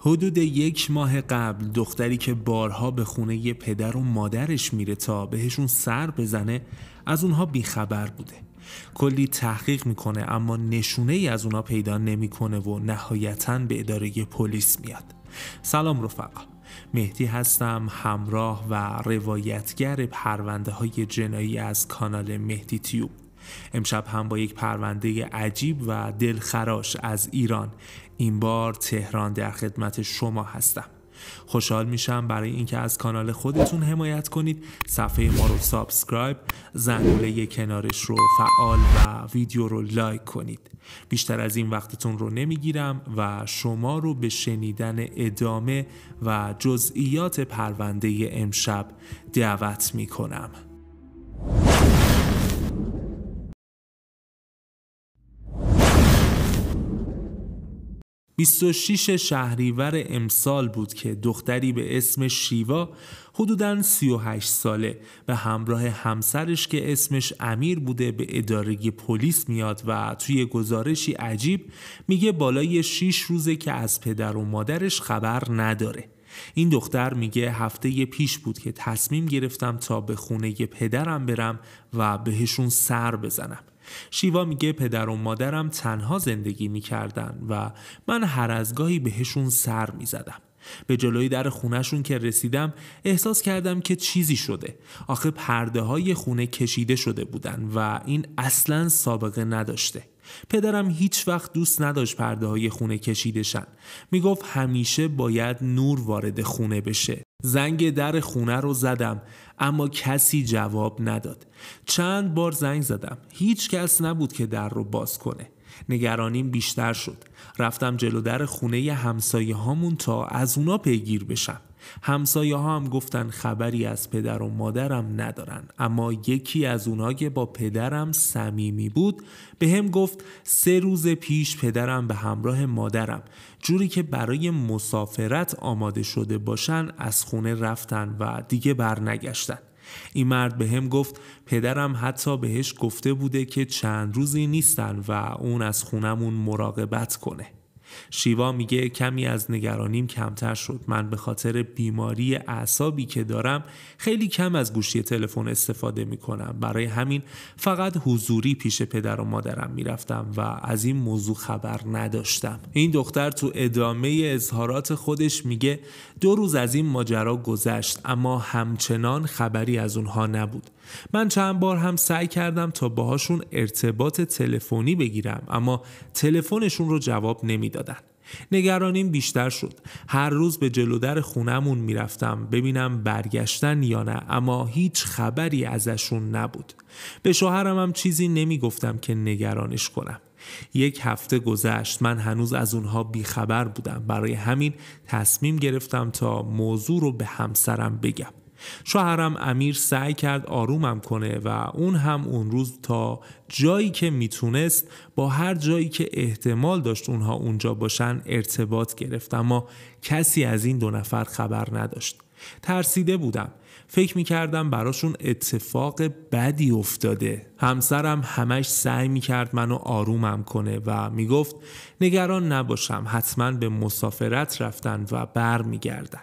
حدود یک ماه قبل دختری که بارها به خونه یه پدر و مادرش میره تا بهشون سر بزنه از اونها بیخبر بوده کلی تحقیق میکنه اما نشونه ای از اونها پیدا نمیکنه و نهایتا به اداره پلیس میاد سلام رفقا مهدی هستم همراه و روایتگر پرونده های جنایی از کانال مهدی تیوب امشب هم با یک پرونده عجیب و دلخراش از ایران این بار تهران در خدمت شما هستم خوشحال میشم برای اینکه از کانال خودتون حمایت کنید صفحه ما رو سابسکرایب زنگوله کنارش رو فعال و ویدیو رو لایک کنید بیشتر از این وقتتون رو نمیگیرم و شما رو به شنیدن ادامه و جزئیات پرونده امشب دعوت میکنم 26 شهریور امسال بود که دختری به اسم شیوا حدوداً 38 ساله به همراه همسرش که اسمش امیر بوده به اداره پلیس میاد و توی گزارشی عجیب میگه بالای 6 روزه که از پدر و مادرش خبر نداره این دختر میگه هفته پیش بود که تصمیم گرفتم تا به خونه پدرم برم و بهشون سر بزنم شیوا میگه پدر و مادرم تنها زندگی میکردن و من هر از گاهی بهشون سر میزدم به جلوی در خونهشون که رسیدم احساس کردم که چیزی شده آخه پرده های خونه کشیده شده بودن و این اصلا سابقه نداشته پدرم هیچ وقت دوست نداشت پرده های خونه کشیده شن میگفت همیشه باید نور وارد خونه بشه زنگ در خونه رو زدم اما کسی جواب نداد چند بار زنگ زدم هیچ کس نبود که در رو باز کنه نگرانیم بیشتر شد رفتم جلو در خونه همسایه هامون تا از اونا پیگیر بشم همسایه ها هم گفتن خبری از پدر و مادرم ندارن اما یکی از اونها که با پدرم صمیمی بود به هم گفت سه روز پیش پدرم به همراه مادرم جوری که برای مسافرت آماده شده باشن از خونه رفتن و دیگه برنگشتن این مرد به هم گفت پدرم حتی بهش گفته بوده که چند روزی نیستن و اون از خونمون مراقبت کنه شیوا میگه کمی از نگرانیم کمتر شد من به خاطر بیماری اعصابی که دارم خیلی کم از گوشی تلفن استفاده میکنم برای همین فقط حضوری پیش پدر و مادرم میرفتم و از این موضوع خبر نداشتم این دختر تو ادامه اظهارات خودش میگه دو روز از این ماجرا گذشت اما همچنان خبری از اونها نبود من چند بار هم سعی کردم تا باهاشون ارتباط تلفنی بگیرم اما تلفنشون رو جواب نمیداد نگرانیم بیشتر شد هر روز به جلودر خونمون میرفتم ببینم برگشتن یا نه اما هیچ خبری ازشون نبود به شوهرم هم چیزی نمیگفتم که نگرانش کنم یک هفته گذشت من هنوز از اونها بیخبر بودم برای همین تصمیم گرفتم تا موضوع رو به همسرم بگم شوهرم امیر سعی کرد آرومم کنه و اون هم اون روز تا جایی که میتونست با هر جایی که احتمال داشت اونها اونجا باشن ارتباط گرفت اما کسی از این دو نفر خبر نداشت ترسیده بودم فکر میکردم براشون اتفاق بدی افتاده همسرم همش سعی میکرد منو آرومم کنه و میگفت نگران نباشم حتما به مسافرت رفتن و بر میگردن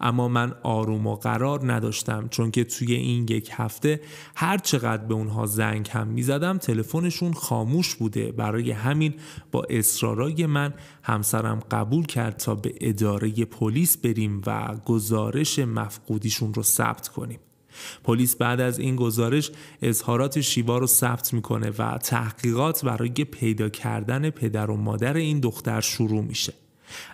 اما من آروم و قرار نداشتم چون که توی این یک هفته هر چقدر به اونها زنگ هم میزدم تلفنشون خاموش بوده برای همین با اصرارای من همسرم قبول کرد تا به اداره پلیس بریم و گزارش مفقودیشون رو ثبت کنیم پلیس بعد از این گزارش اظهارات شیوا رو ثبت میکنه و تحقیقات برای پیدا کردن پدر و مادر این دختر شروع میشه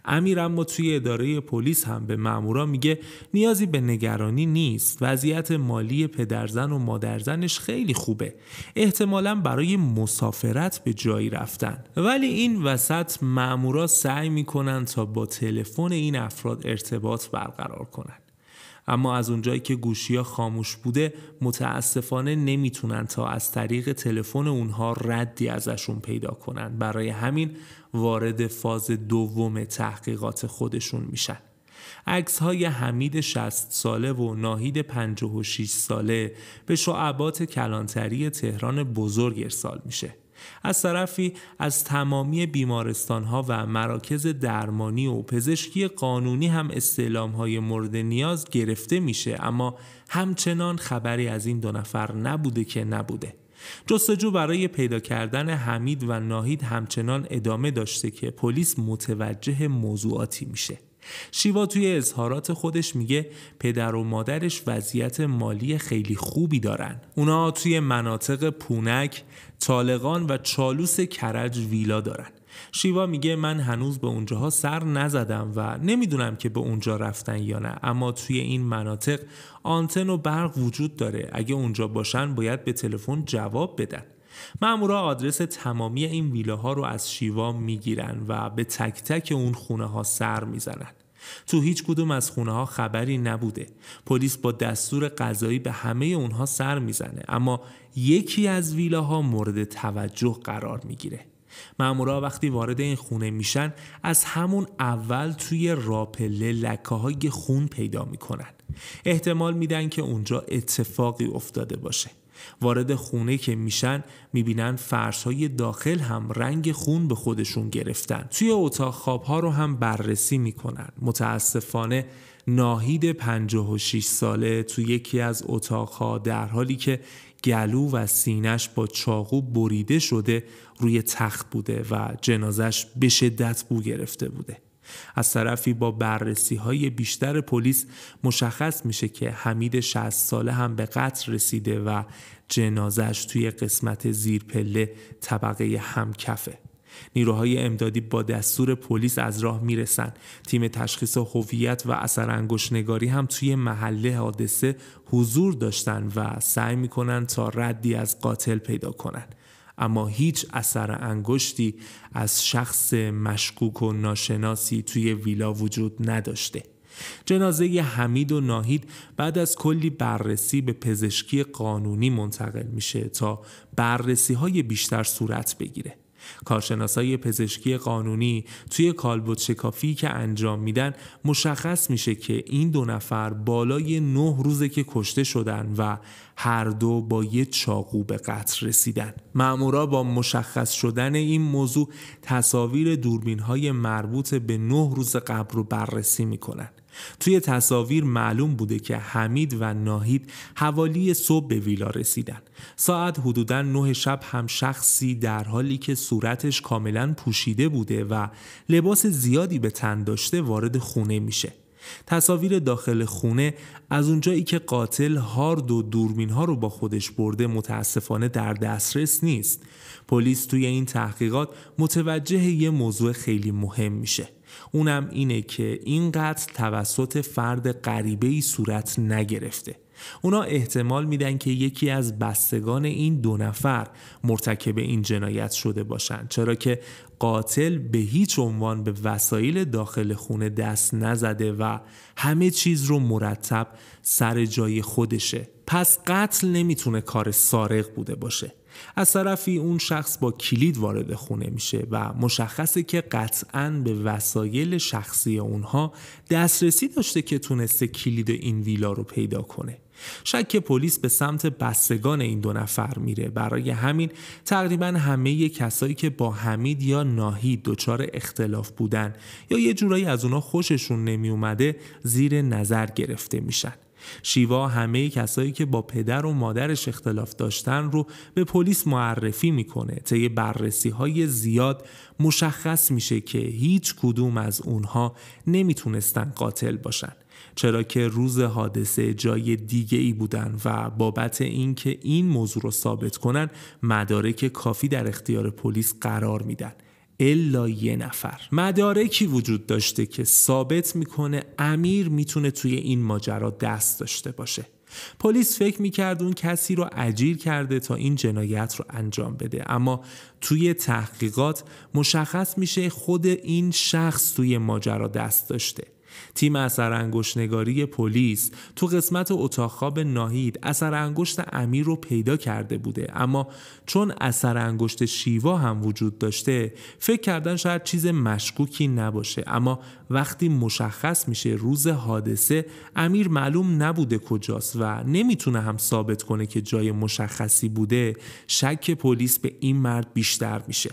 امیر اما توی اداره پلیس هم به مامورا میگه نیازی به نگرانی نیست وضعیت مالی پدرزن و مادرزنش خیلی خوبه احتمالا برای مسافرت به جایی رفتن ولی این وسط مامورا سعی میکنن تا با تلفن این افراد ارتباط برقرار کنند اما از اونجایی که گوشی ها خاموش بوده متاسفانه نمیتونن تا از طریق تلفن اونها ردی ازشون پیدا کنن برای همین وارد فاز دوم تحقیقات خودشون میشن عکس های حمید 60 ساله و ناهید 56 ساله به شعبات کلانتری تهران بزرگ ارسال میشه از طرفی از تمامی بیمارستان ها و مراکز درمانی و پزشکی قانونی هم استعلام های مورد نیاز گرفته میشه اما همچنان خبری از این دو نفر نبوده که نبوده جستجو برای پیدا کردن حمید و ناهید همچنان ادامه داشته که پلیس متوجه موضوعاتی میشه شیوا توی اظهارات خودش میگه پدر و مادرش وضعیت مالی خیلی خوبی دارن اونا توی مناطق پونک، طالقان و چالوس کرج ویلا دارن شیوا میگه من هنوز به اونجاها سر نزدم و نمیدونم که به اونجا رفتن یا نه اما توی این مناطق آنتن و برق وجود داره اگه اونجا باشن باید به تلفن جواب بدن مامورا آدرس تمامی این ویلاها رو از شیوا میگیرن و به تک تک اون خونه ها سر میزنن تو هیچ کدوم از خونه ها خبری نبوده پلیس با دستور قضایی به همه اونها سر میزنه اما یکی از ویلاها مورد توجه قرار میگیره مامورا وقتی وارد این خونه میشن از همون اول توی راپله لکه های خون پیدا میکنن احتمال میدن که اونجا اتفاقی افتاده باشه وارد خونه که میشن میبینن های داخل هم رنگ خون به خودشون گرفتن توی اتاق ها رو هم بررسی میکنن متاسفانه ناهید 56 ساله توی یکی از اتاقها در حالی که گلو و سینش با چاقو بریده شده روی تخت بوده و جنازش به شدت بو گرفته بوده از طرفی با بررسی های بیشتر پلیس مشخص میشه که حمید 60 ساله هم به قتل رسیده و جنازش توی قسمت زیرپله پله طبقه همکفه نیروهای امدادی با دستور پلیس از راه میرسن تیم تشخیص هویت و اثر انگشتنگاری هم توی محله حادثه حضور داشتن و سعی میکنن تا ردی از قاتل پیدا کنند. اما هیچ اثر انگشتی از شخص مشکوک و ناشناسی توی ویلا وجود نداشته جنازه حمید و ناهید بعد از کلی بررسی به پزشکی قانونی منتقل میشه تا بررسی های بیشتر صورت بگیره کارشناسای پزشکی قانونی توی کالبوت شکافی که انجام میدن مشخص میشه که این دو نفر بالای نه روزه که کشته شدن و هر دو با یه چاقو به قتل رسیدن مامورا با مشخص شدن این موضوع تصاویر دوربین های مربوط به نه روز قبل رو بررسی میکنن توی تصاویر معلوم بوده که حمید و ناهید حوالی صبح به ویلا رسیدن ساعت حدودا نه شب هم شخصی در حالی که صورتش کاملا پوشیده بوده و لباس زیادی به تن داشته وارد خونه میشه تصاویر داخل خونه از اونجایی که قاتل هارد و دورمین ها رو با خودش برده متاسفانه در دسترس نیست پلیس توی این تحقیقات متوجه یه موضوع خیلی مهم میشه اونم اینه که این قتل توسط فرد غریبه ای صورت نگرفته اونا احتمال میدن که یکی از بستگان این دو نفر مرتکب این جنایت شده باشند چرا که قاتل به هیچ عنوان به وسایل داخل خونه دست نزده و همه چیز رو مرتب سر جای خودشه پس قتل نمیتونه کار سارق بوده باشه از طرفی اون شخص با کلید وارد خونه میشه و مشخصه که قطعا به وسایل شخصی اونها دسترسی داشته که تونسته کلید این ویلا رو پیدا کنه شک پلیس به سمت بستگان این دو نفر میره برای همین تقریبا همه کسایی که با حمید یا ناهید دچار اختلاف بودن یا یه جورایی از اونا خوششون نمی اومده زیر نظر گرفته میشن شیوا همه کسایی که با پدر و مادرش اختلاف داشتن رو به پلیس معرفی میکنه طی بررسی های زیاد مشخص میشه که هیچ کدوم از اونها نمیتونستن قاتل باشن چرا که روز حادثه جای دیگه ای بودن و بابت اینکه این موضوع رو ثابت کنن مدارک کافی در اختیار پلیس قرار میدن الا یه نفر مدارکی وجود داشته که ثابت میکنه امیر میتونه توی این ماجرا دست داشته باشه پلیس فکر میکرد اون کسی رو اجیر کرده تا این جنایت رو انجام بده اما توی تحقیقات مشخص میشه خود این شخص توی ماجرا دست داشته تیم اثر پلیس تو قسمت اتاق خواب ناهید اثر انگشت امیر رو پیدا کرده بوده اما چون اثر انگشت شیوا هم وجود داشته فکر کردن شاید چیز مشکوکی نباشه اما وقتی مشخص میشه روز حادثه امیر معلوم نبوده کجاست و نمیتونه هم ثابت کنه که جای مشخصی بوده شک پلیس به این مرد بیشتر میشه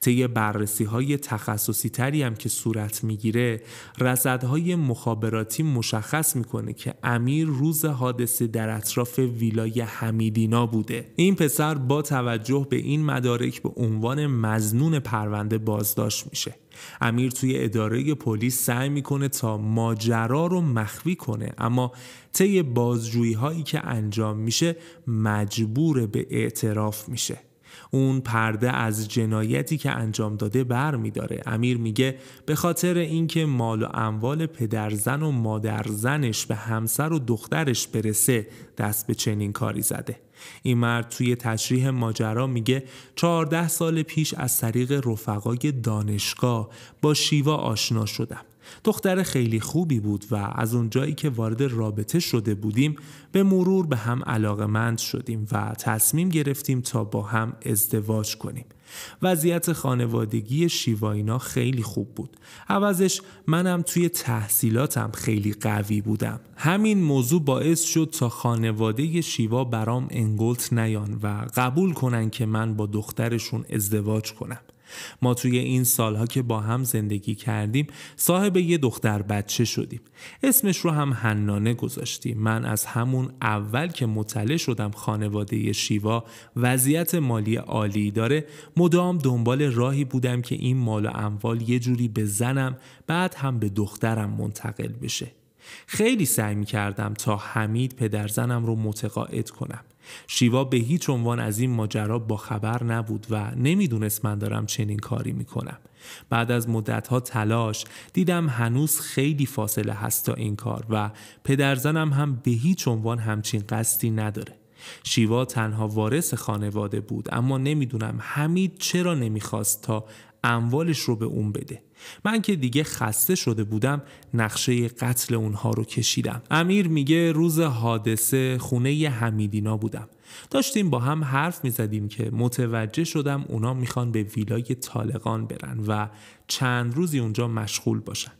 طی بررسی های تخصصی تری هم که صورت میگیره رصدهای مخابراتی مشخص میکنه که امیر روز حادثه در اطراف ویلای حمیدینا بوده این پسر با توجه به این مدارک به عنوان مزنون پرونده بازداشت میشه امیر توی اداره پلیس سعی میکنه تا ماجرا رو مخفی کنه اما طی بازجویی هایی که انجام میشه مجبور به اعتراف میشه اون پرده از جنایتی که انجام داده بر می داره امیر میگه به خاطر اینکه مال و اموال پدرزن و مادرزنش به همسر و دخترش برسه دست به چنین کاری زده این مرد توی تشریح ماجرا میگه 14 سال پیش از طریق رفقای دانشگاه با شیوا آشنا شدم دختر خیلی خوبی بود و از اونجایی که وارد رابطه شده بودیم به مرور به هم علاقمند شدیم و تصمیم گرفتیم تا با هم ازدواج کنیم وضعیت خانوادگی شیواینا خیلی خوب بود عوضش منم توی تحصیلاتم خیلی قوی بودم همین موضوع باعث شد تا خانواده شیوا برام انگلت نیان و قبول کنن که من با دخترشون ازدواج کنم ما توی این سالها که با هم زندگی کردیم صاحب یه دختر بچه شدیم اسمش رو هم هنانه گذاشتیم من از همون اول که مطلع شدم خانواده شیوا وضعیت مالی عالی داره مدام دنبال راهی بودم که این مال و اموال یه جوری به زنم بعد هم به دخترم منتقل بشه خیلی سعی می کردم تا حمید پدرزنم رو متقاعد کنم شیوا به هیچ عنوان از این ماجرا با خبر نبود و نمیدونست من دارم چنین کاری میکنم بعد از مدتها تلاش دیدم هنوز خیلی فاصله هست تا این کار و پدرزنم هم به هیچ عنوان همچین قصدی نداره شیوا تنها وارث خانواده بود اما نمیدونم حمید چرا نمیخواست تا اموالش رو به اون بده من که دیگه خسته شده بودم نقشه قتل اونها رو کشیدم امیر میگه روز حادثه خونه ی حمیدینا بودم داشتیم با هم حرف میزدیم که متوجه شدم اونا میخوان به ویلای طالقان برن و چند روزی اونجا مشغول باشن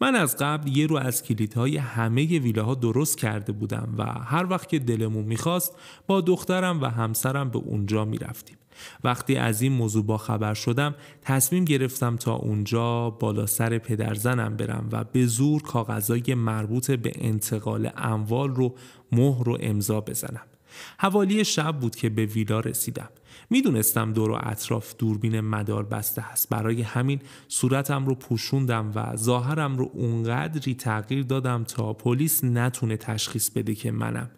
من از قبل یه رو از کلیدهای همه ویلاها درست کرده بودم و هر وقت که دلمون میخواست با دخترم و همسرم به اونجا میرفتیم وقتی از این موضوع با خبر شدم تصمیم گرفتم تا اونجا بالا سر پدرزنم برم و به زور کاغذای مربوط به انتقال اموال رو مهر و امضا بزنم حوالی شب بود که به ویلا رسیدم میدونستم دور و اطراف دوربین مدار بسته هست برای همین صورتم رو پوشوندم و ظاهرم رو اونقدری تغییر دادم تا پلیس نتونه تشخیص بده که منم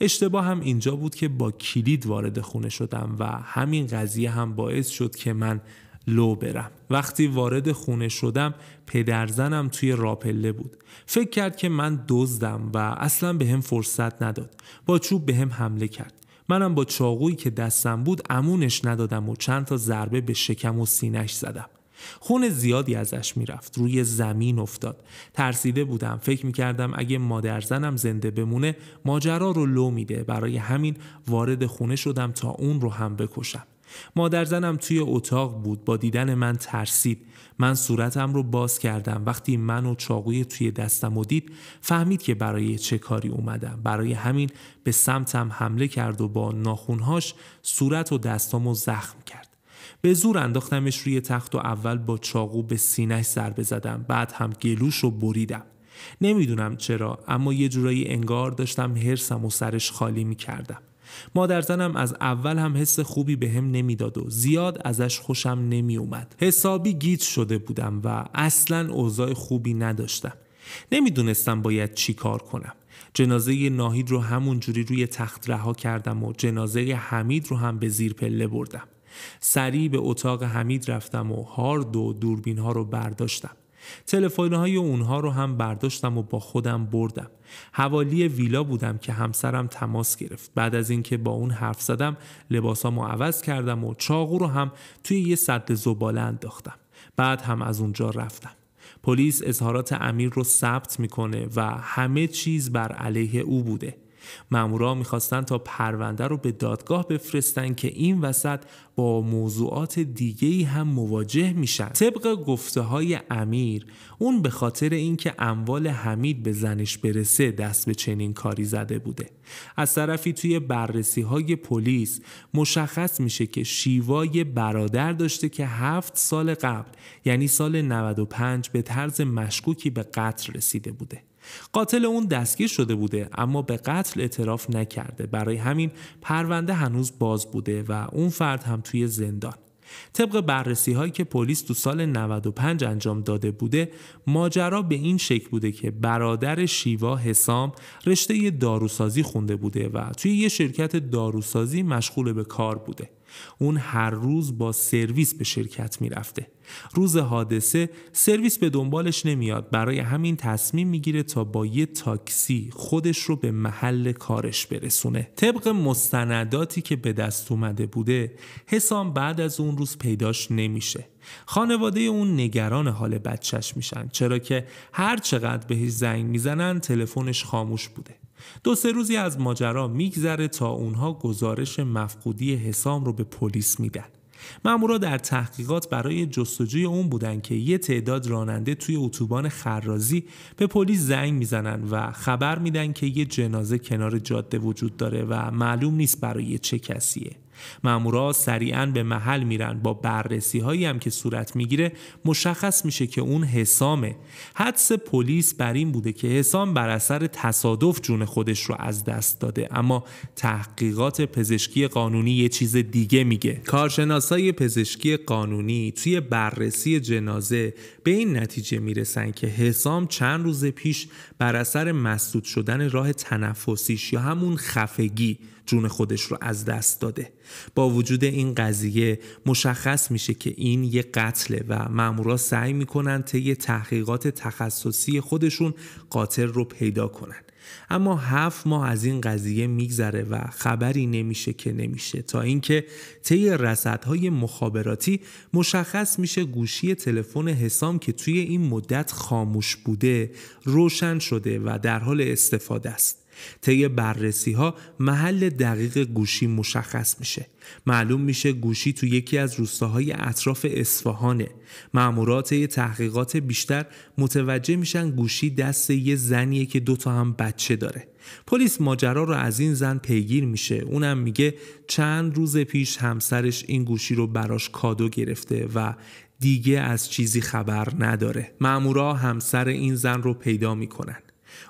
اشتباه هم اینجا بود که با کلید وارد خونه شدم و همین قضیه هم باعث شد که من لو برم وقتی وارد خونه شدم پدرزنم توی راپله بود فکر کرد که من دزدم و اصلا به هم فرصت نداد با چوب به هم حمله کرد منم با چاقویی که دستم بود امونش ندادم و چند تا ضربه به شکم و سینش زدم خون زیادی ازش میرفت روی زمین افتاد ترسیده بودم فکر میکردم اگه مادرزنم زنده بمونه ماجرا رو لو میده برای همین وارد خونه شدم تا اون رو هم بکشم مادرزنم توی اتاق بود با دیدن من ترسید من صورتم رو باز کردم وقتی من و چاقوی توی دستم و دید فهمید که برای چه کاری اومدم برای همین به سمتم حمله کرد و با ناخونهاش صورت و دستم و زخم کرد به زور انداختمش روی تخت و اول با چاقو به سینه سر بزدم بعد هم گلوش رو بریدم نمیدونم چرا اما یه جورایی انگار داشتم هرسم و سرش خالی میکردم مادر زنم از اول هم حس خوبی به هم نمیداد و زیاد ازش خوشم نمی اومد. حسابی گیت شده بودم و اصلا اوضاع خوبی نداشتم. نمیدونستم باید چی کار کنم. جنازه ناهید رو همون جوری روی تخت رها کردم و جنازه حمید رو هم به زیر پله بردم. سریع به اتاق حمید رفتم و هارد و دوربین ها رو برداشتم تلفن های اونها رو هم برداشتم و با خودم بردم حوالی ویلا بودم که همسرم تماس گرفت بعد از اینکه با اون حرف زدم لباسامو عوض کردم و چاقو رو هم توی یه سطل زباله انداختم بعد هم از اونجا رفتم پلیس اظهارات امیر رو ثبت میکنه و همه چیز بر علیه او بوده مامورا میخواستن تا پرونده رو به دادگاه بفرستن که این وسط با موضوعات دیگه هم مواجه میشن طبق گفته های امیر اون به خاطر اینکه اموال حمید به زنش برسه دست به چنین کاری زده بوده از طرفی توی بررسی های پلیس مشخص میشه که شیوای برادر داشته که هفت سال قبل یعنی سال 95 به طرز مشکوکی به قتل رسیده بوده قاتل اون دستگیر شده بوده اما به قتل اعتراف نکرده برای همین پرونده هنوز باز بوده و اون فرد هم توی زندان طبق بررسی هایی که پلیس تو سال 95 انجام داده بوده ماجرا به این شکل بوده که برادر شیوا حسام رشته داروسازی خونده بوده و توی یه شرکت داروسازی مشغول به کار بوده اون هر روز با سرویس به شرکت میرفته روز حادثه سرویس به دنبالش نمیاد برای همین تصمیم میگیره تا با یه تاکسی خودش رو به محل کارش برسونه طبق مستنداتی که به دست اومده بوده حسام بعد از اون روز پیداش نمیشه خانواده اون نگران حال بچهش میشن چرا که هر چقدر بهش زنگ میزنن تلفنش خاموش بوده دو سه روزی از ماجرا میگذره تا اونها گزارش مفقودی حسام رو به پلیس میدن مامورا در تحقیقات برای جستجوی اون بودن که یه تعداد راننده توی اتوبان خرازی به پلیس زنگ میزنن و خبر میدن که یه جنازه کنار جاده وجود داره و معلوم نیست برای چه کسیه مامورا سریعا به محل میرن با بررسی هایی هم که صورت میگیره مشخص میشه که اون حسامه حدس پلیس بر این بوده که حسام بر اثر تصادف جون خودش رو از دست داده اما تحقیقات پزشکی قانونی یه چیز دیگه میگه کارشناسای پزشکی قانونی توی بررسی جنازه به این نتیجه میرسن که حسام چند روز پیش بر اثر مسدود شدن راه تنفسیش یا همون خفگی جون خودش رو از دست داده با وجود این قضیه مشخص میشه که این یه قتله و مامورا سعی میکنن طی تحقیقات تخصصی خودشون قاتل رو پیدا کنن اما هفت ماه از این قضیه میگذره و خبری نمیشه که نمیشه تا اینکه طی رصدهای مخابراتی مشخص میشه گوشی تلفن حسام که توی این مدت خاموش بوده روشن شده و در حال استفاده است طی بررسی ها محل دقیق گوشی مشخص میشه معلوم میشه گوشی تو یکی از روستاهای اطراف اصفهانه مامورات تحقیقات بیشتر متوجه میشن گوشی دست یه زنیه که دوتا هم بچه داره پلیس ماجرا رو از این زن پیگیر میشه اونم میگه چند روز پیش همسرش این گوشی رو براش کادو گرفته و دیگه از چیزی خبر نداره مامورا همسر این زن رو پیدا میکنن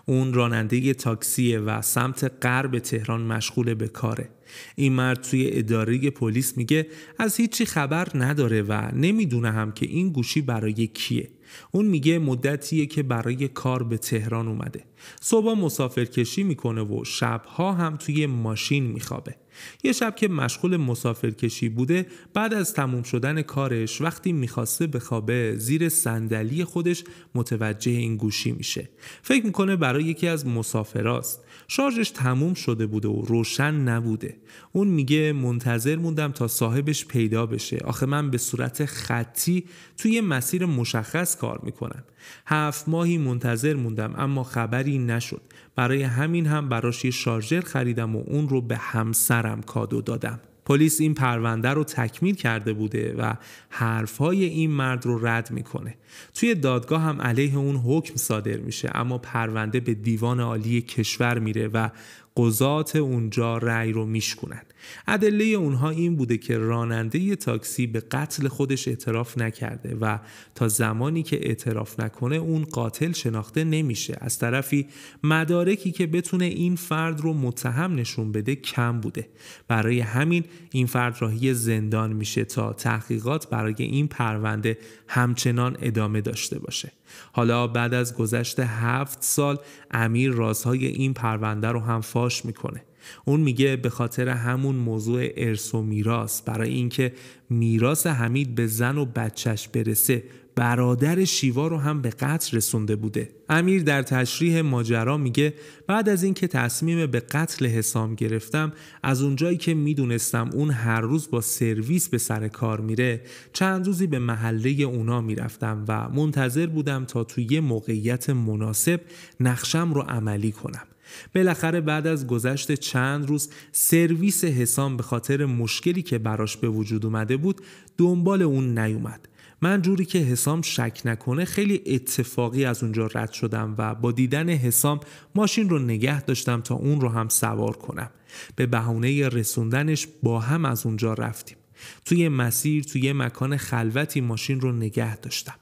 اون راننده تاکسیه و سمت غرب تهران مشغول به کاره این مرد توی اداره پلیس میگه از هیچی خبر نداره و نمیدونه هم که این گوشی برای کیه اون میگه مدتیه که برای کار به تهران اومده صبح مسافرکشی میکنه و شبها هم توی ماشین میخوابه یه شب که مشغول مسافرکشی بوده بعد از تموم شدن کارش وقتی میخواسته بخوابه زیر صندلی خودش متوجه این گوشی میشه فکر میکنه برای یکی از مسافراست شارژش تموم شده بوده و روشن نبوده اون میگه منتظر موندم تا صاحبش پیدا بشه آخه من به صورت خطی توی مسیر مشخص کار میکنم هفت ماهی منتظر موندم اما خبری نشد برای همین هم براش یه شارژر خریدم و اون رو به همسرم کادو دادم پلیس این پرونده رو تکمیل کرده بوده و حرفهای این مرد رو رد میکنه توی دادگاه هم علیه اون حکم صادر میشه اما پرونده به دیوان عالی کشور میره و قضات اونجا رأی رو میشکنن ادله اونها این بوده که راننده ی تاکسی به قتل خودش اعتراف نکرده و تا زمانی که اعتراف نکنه اون قاتل شناخته نمیشه از طرفی مدارکی که بتونه این فرد رو متهم نشون بده کم بوده برای همین این فرد راهی زندان میشه تا تحقیقات برای این پرونده همچنان ادامه داشته باشه حالا بعد از گذشت هفت سال امیر رازهای این پرونده رو هم فاش میکنه اون میگه به خاطر همون موضوع ارث و میراث برای اینکه میراث حمید به زن و بچهش برسه برادر شیوا رو هم به قتل رسونده بوده امیر در تشریح ماجرا میگه بعد از اینکه تصمیم به قتل حسام گرفتم از اونجایی که میدونستم اون هر روز با سرویس به سر کار میره چند روزی به محله اونا میرفتم و منتظر بودم تا توی موقعیت مناسب نقشم رو عملی کنم بالاخره بعد از گذشت چند روز سرویس حسام به خاطر مشکلی که براش به وجود اومده بود دنبال اون نیومد من جوری که حسام شک نکنه خیلی اتفاقی از اونجا رد شدم و با دیدن حسام ماشین رو نگه داشتم تا اون رو هم سوار کنم به بهانه رسوندنش با هم از اونجا رفتیم توی مسیر توی مکان خلوتی ماشین رو نگه داشتم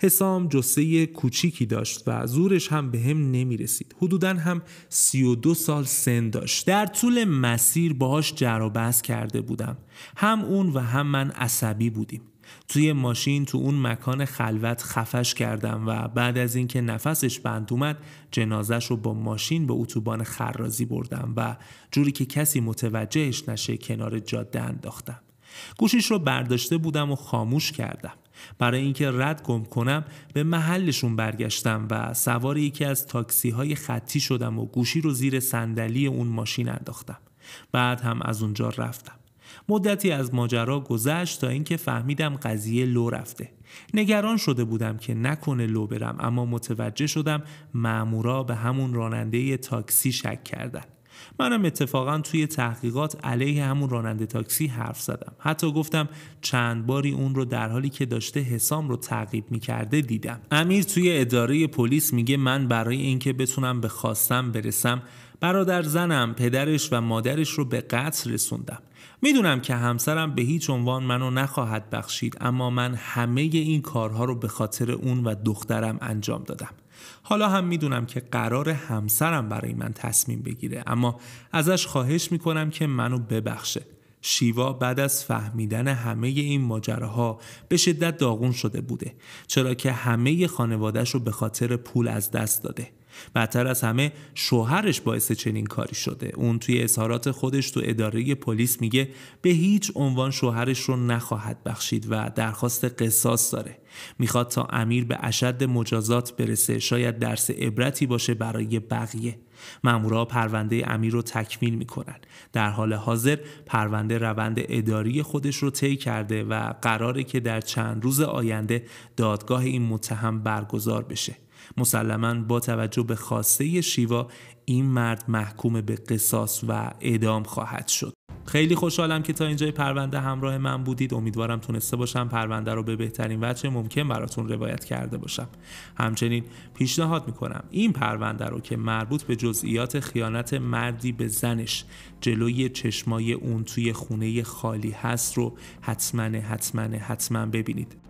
حسام جسه کوچیکی داشت و زورش هم به هم نمی رسید حدودا هم 32 سال سن داشت در طول مسیر باهاش جر کرده بودم هم اون و هم من عصبی بودیم توی ماشین تو اون مکان خلوت خفش کردم و بعد از اینکه نفسش بند اومد جنازش رو با ماشین به اتوبان خرازی بردم و جوری که کسی متوجهش نشه کنار جاده انداختم گوشیش رو برداشته بودم و خاموش کردم برای اینکه رد گم کنم به محلشون برگشتم و سوار یکی از تاکسی های خطی شدم و گوشی رو زیر صندلی اون ماشین انداختم بعد هم از اونجا رفتم مدتی از ماجرا گذشت تا اینکه فهمیدم قضیه لو رفته نگران شده بودم که نکنه لو برم اما متوجه شدم مامورا به همون راننده تاکسی شک کردن منم اتفاقا توی تحقیقات علیه همون راننده تاکسی حرف زدم حتی گفتم چند باری اون رو در حالی که داشته حسام رو تعقیب میکرده دیدم امیر توی اداره پلیس میگه من برای اینکه بتونم به خواستم برسم برادر زنم پدرش و مادرش رو به قتل رسوندم میدونم که همسرم به هیچ عنوان منو نخواهد بخشید اما من همه این کارها رو به خاطر اون و دخترم انجام دادم حالا هم میدونم که قرار همسرم برای من تصمیم بگیره اما ازش خواهش میکنم که منو ببخشه شیوا بعد از فهمیدن همه این ماجراها به شدت داغون شده بوده چرا که همه خانوادهش رو به خاطر پول از دست داده بدتر از همه شوهرش باعث چنین کاری شده اون توی اظهارات خودش تو اداره پلیس میگه به هیچ عنوان شوهرش رو نخواهد بخشید و درخواست قصاص داره میخواد تا امیر به اشد مجازات برسه شاید درس عبرتی باشه برای بقیه مامورا پرونده امیر رو تکمیل میکنن در حال حاضر پرونده روند اداری خودش رو طی کرده و قراره که در چند روز آینده دادگاه این متهم برگزار بشه مسلما با توجه به خاصه شیوا این مرد محکوم به قصاص و اعدام خواهد شد خیلی خوشحالم که تا اینجای پرونده همراه من بودید امیدوارم تونسته باشم پرونده رو به بهترین وجه ممکن براتون روایت کرده باشم همچنین پیشنهاد میکنم این پرونده رو که مربوط به جزئیات خیانت مردی به زنش جلوی چشمای اون توی خونه خالی هست رو حتما حتما حتما ببینید